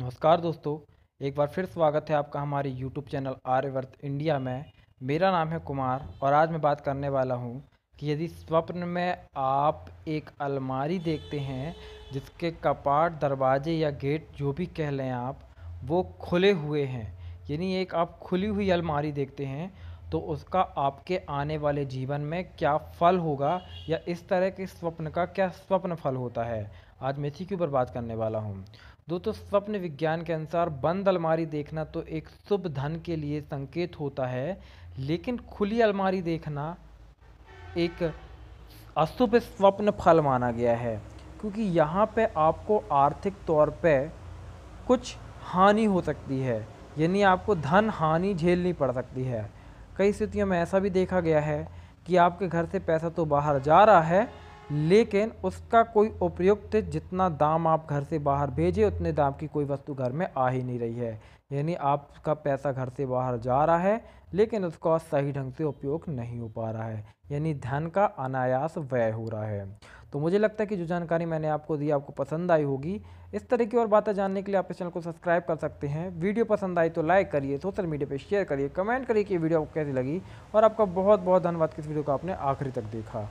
नमस्कार दोस्तों एक बार फिर स्वागत है आपका हमारे YouTube चैनल आर्यवर्त इंडिया में मेरा नाम है कुमार और आज मैं बात करने वाला हूँ कि यदि स्वप्न में आप एक अलमारी देखते हैं जिसके कपाट दरवाजे या गेट जो भी कह लें आप वो खुले हुए हैं यानी एक आप खुली हुई अलमारी देखते हैं तो उसका आपके आने वाले जीवन में क्या फल होगा या इस तरह के स्वप्न का क्या स्वप्न फल होता है आज मैं इसी के ऊपर बात करने वाला हूँ दोस्तों स्वप्न विज्ञान के अनुसार बंद अलमारी देखना तो एक शुभ धन के लिए संकेत होता है लेकिन खुली अलमारी देखना एक अशुभ स्वप्न फल माना गया है क्योंकि यहाँ पे आपको आर्थिक तौर पे कुछ हानि हो सकती है यानी आपको धन हानि झेलनी पड़ सकती है कई स्थितियों में ऐसा भी देखा गया है कि आपके घर से पैसा तो बाहर जा रहा है लेकिन उसका कोई उपयुक्त जितना दाम आप घर से बाहर भेजे उतने दाम की कोई वस्तु घर में आ ही नहीं रही है यानी आपका पैसा घर से बाहर जा रहा है लेकिन उसका सही ढंग से उपयोग नहीं हो पा रहा है यानी धन का अनायास व्यय हो रहा है तो मुझे लगता है कि जो जानकारी मैंने आपको दी आपको पसंद आई होगी इस तरह की और बातें जानने के लिए आप इस चैनल को सब्सक्राइब कर सकते हैं वीडियो पसंद आई तो लाइक करिए सोशल मीडिया पर शेयर करिए कमेंट करिए कि वीडियो आपको कैसी लगी और आपका बहुत बहुत धन्यवाद किस वीडियो को आपने आखिरी तक देखा